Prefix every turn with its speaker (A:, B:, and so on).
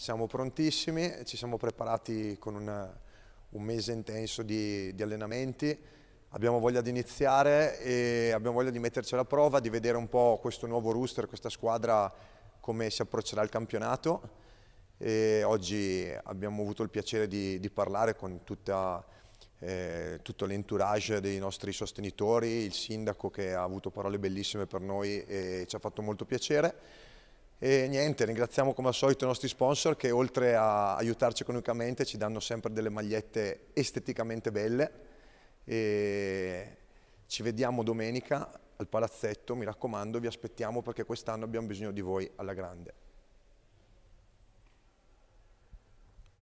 A: Siamo prontissimi, ci siamo preparati con una, un mese intenso di, di, allenamenti, abbiamo voglia di iniziare e abbiamo voglia di metterci alla prova, di vedere un po' questo nuovo rooster, questa squadra, come si approccerà al campionato. E oggi abbiamo avuto il piacere di, di parlare con tutta, eh, tutto l'entourage dei nostri sostenitori, il sindaco che ha avuto parole bellissime per noi e ci ha fatto molto piacere. E niente, ringraziamo come al solito i nostri sponsor che oltre a aiutarci economicamente ci danno sempre delle magliette esteticamente belle. E ci vediamo domenica al palazzetto, mi raccomando, vi aspettiamo perché quest'anno abbiamo bisogno di voi alla grande.